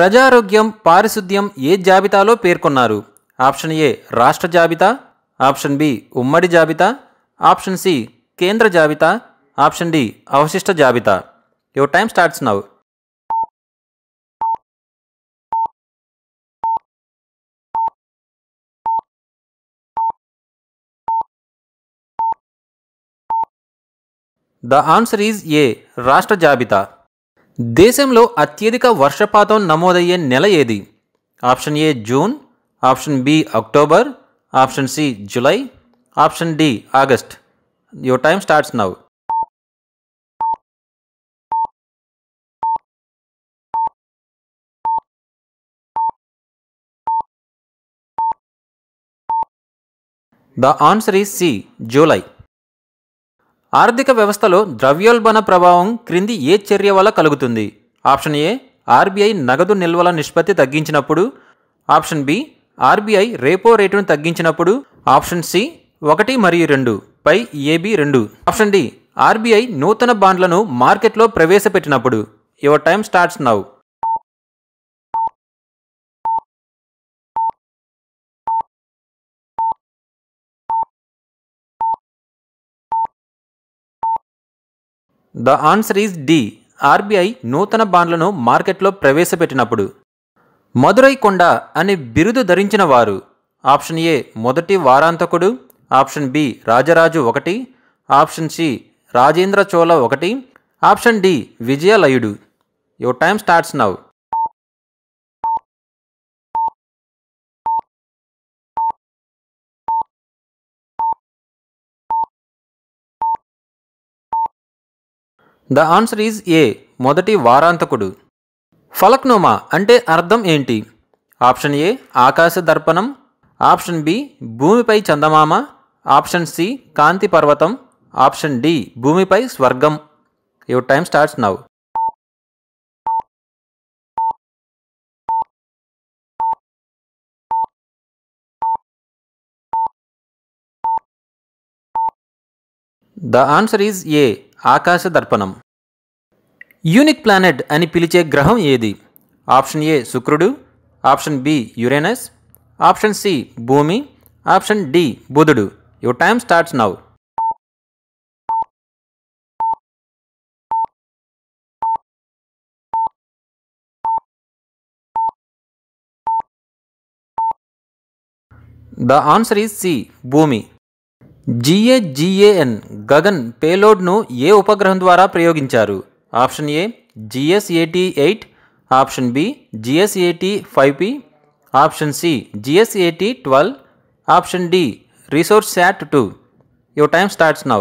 ప్రజారోగ్యం పారిశుద్ధ్యం ఏ జాబితాలో పేర్కొన్నారు ఆప్షన్ ఏ రాష్ట్ర జాబితా ఆప్షన్ బి ఉమ్మడి జాబితా ఆప్షన్ సి కేంద్ర జాబితా ఆప్షన్ డి అవశిష్ట జాబితా your time starts now the answer is A రాష్ట్ర జాబితా దేశంలో అత్యధిక వర్షపాతం నమోదయ్యే నెల ఏది option A June option B October option C July option D August your time starts now the answer is C July ఆర్థిక వ్యవస్థలో ద్రవ్యోల్బణ ప్రభావం క్రింది ఏ చర్య వల్ల కలుగుతుంది ఆప్షన్ ఏ ఆర్బీఐ నగదు నిల్వల నిష్పత్తి తగ్గించినప్పుడు ఆప్షన్ బి ఆర్బీఐ రేపో రేటును తగ్గించినప్పుడు ఆప్షన్ సి ఒకటి మరియు రెండు పై ఏబి రెండు ఆప్షన్ డి ఆర్బీఐ నూతన బాండ్లను మార్కెట్లో ప్రవేశపెట్టినప్పుడు your time starts now the answer is D RBI నూతన బాండ్లను మార్కెట్లో ప్రవేశపెట్టినప్పుడు మధురై కొండ అనే బిరుదు ధరించిన వారు ఆప్షన్ ఏ మొదటి వారాంతకుడు ఆప్షన్ బి రాజరాజు ఒకటి ఆప్షన్ సి రాజేంద్ర చోళ ఒకటి ఆప్షన్ డి విజయలయుడు your time starts now the answer is A మొదటి వారాంతకుడు ఫలక్నోమా అంటే అర్థం ఏంటి ఆప్షన్ ఏ ఆకాశ దర్పణం ఆప్షన్ బి భూమిపై చందమామ ఆప్షన్ సి కాంతి పర్వతం ఆప్షన్ డి భూమిపై స్వర్గం your time starts now the answer is A ఆకాశ దర్పణం యూనిక్ ప్లానెట్ అని పిలిచే గ్రహం ఏది ఆప్షన్ ఏ శుక్రుడు option B Uranus option C భూమి ఆప్షన్ డి బుధుడు your time starts now the answer is C భూమి జిఏజిఏఎన్ గగన్ పేలోడ్ను ఏ ఉపగ్రహం ద్వారా ప్రయోగించారు option A G S A T eight option B G S A T five P option C G S A T twelve option D resource sat two your time starts now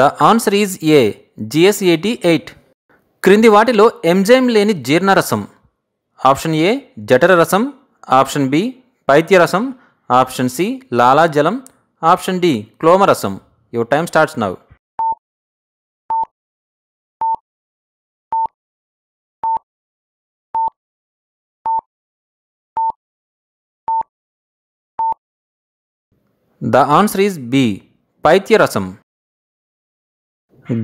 the answer is A G S A T eight క్రింది వాటిలో enzyme లేని జీర్ణరసం option A జఠర రసం option B పైత్యరసం option C లాలాజలం option D క్లోమరసం your time starts now the answer is B పైత్యరసం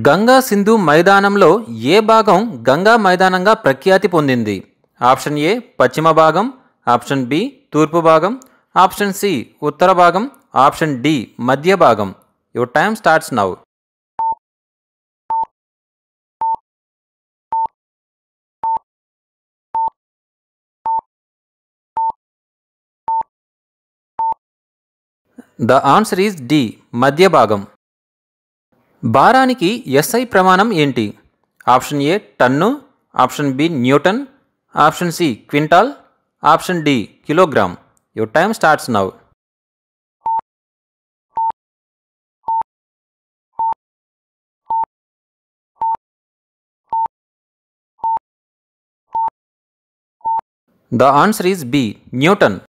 గంగా సింధు మైదానంలో ఏ భాగం గంగా మైదానంగా ప్రఖ్యాతి పొందింది ఆప్షన్ ఏ పశ్చిమ భాగం ఆప్షన్ బి తూర్పు భాగం ఆప్షన్ సి ఉత్తర భాగం ఆప్షన్ డి మధ్య భాగం your time starts now the answer is D మధ్య భాగం భారానికి ఎస్ఐ ప్రమాణం ఏంటి option A ton option B newton option C quintal option D kilogram your time starts now the answer is B Newton